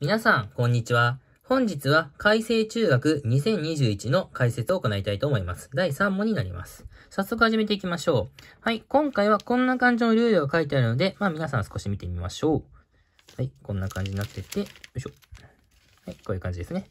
皆さん、こんにちは。本日は、改正中学2021の解説を行いたいと思います。第3問になります。早速始めていきましょう。はい、今回はこんな感じのルールが書いてあるので、まあ皆さん少し見てみましょう。はい、こんな感じになってて、よいしょ。はい、こういう感じですね。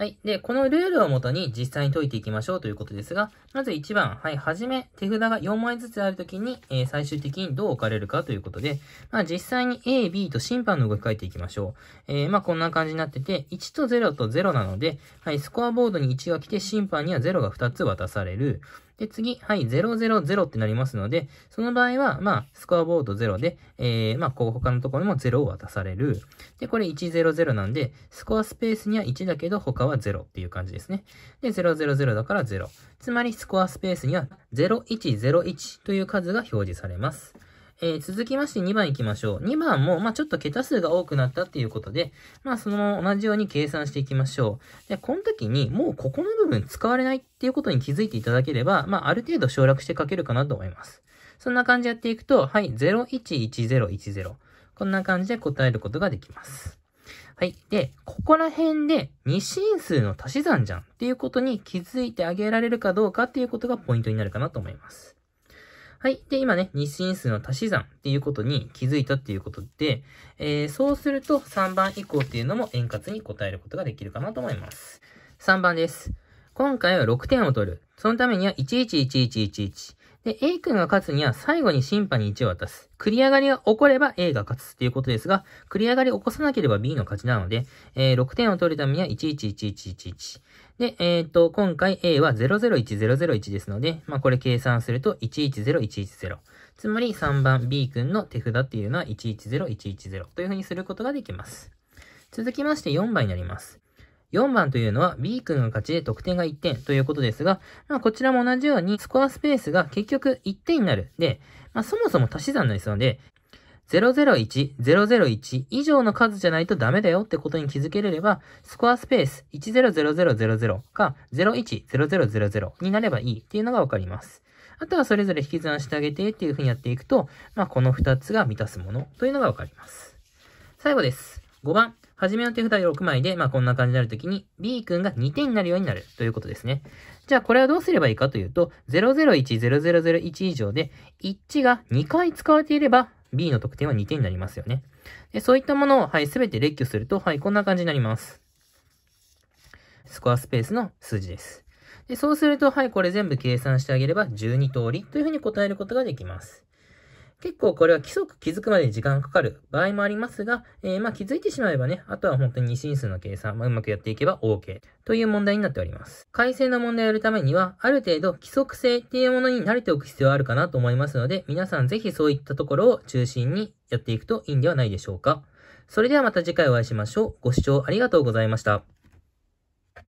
はい。で、このルールをもとに実際に解いていきましょうということですが、まず1番、はい、はじめ、手札が4枚ずつあるときに、えー、最終的にどう置かれるかということで、まあ実際に A、B と審判の動き書いていきましょう。えー、まあこんな感じになってて、1と0と0なので、はい、スコアボードに1が来て審判には0が2つ渡される。で、次、はい、000ってなりますので、その場合は、まあ、スコアボード0で、えー、まあ、こう、他のところにも0を渡される。で、これ100なんで、スコアスペースには1だけど、他はは0っていう感じですね。で、000だから0。つまりスコアスペースには0101という数が表示されます。えー、続きまして2番行きましょう。2番も、まあ、ちょっと桁数が多くなったっていうことで、まあ、その同じように計算していきましょう。で、この時にもうここの部分使われないっていうことに気づいていただければ、まあ、ある程度省略して書けるかなと思います。そんな感じでやっていくと、はい、011010。こんな感じで答えることができます。はい。で、ここら辺で2進数の足し算じゃんっていうことに気づいてあげられるかどうかっていうことがポイントになるかなと思います。はい。で、今ね、2進数の足し算っていうことに気づいたっていうことで、えー、そうすると3番以降っていうのも円滑に答えることができるかなと思います。3番です。今回は6点を取る。そのためには1 1 1 1 1 1で、A 君が勝つには最後に審判に1を渡す。繰り上がりが起これば A が勝つっていうことですが、繰り上がり起こさなければ B の勝ちなので、えー、6点を取るためには111111。で、えっ、ー、と、今回 A は001001ですので、まあ、これ計算すると110110。つまり3番 B 君の手札っていうのは110110というふうにすることができます。続きまして4番になります。4番というのは B 君の勝ちで得点が1点ということですが、まあ、こちらも同じようにスコアスペースが結局1点になる。で、まあ、そもそも足し算ですので、001、001以上の数じゃないとダメだよってことに気づけれれば、スコアスペース100000か010000になればいいっていうのがわかります。あとはそれぞれ引き算してあげてっていうふうにやっていくと、まあ、この2つが満たすものというのがわかります。最後です。5番。初めの手札6枚で、まあ、こんな感じになるときに、B 君が2点になるようになるということですね。じゃあ、これはどうすればいいかというと、0010001以上で、1が2回使われていれば、B の得点は2点になりますよね。でそういったものを、はい、すべて列挙すると、はい、こんな感じになります。スコアスペースの数字です。でそうすると、はい、これ全部計算してあげれば、12通りというふうに答えることができます。結構これは規則気づくまでに時間かかる場合もありますが、えー、まあ気づいてしまえばね、あとは本当に二進数の計算、まあ、うまくやっていけば OK という問題になっております。改正の問題をやるためには、ある程度規則性っていうものに慣れておく必要はあるかなと思いますので、皆さんぜひそういったところを中心にやっていくといいんではないでしょうか。それではまた次回お会いしましょう。ご視聴ありがとうございました。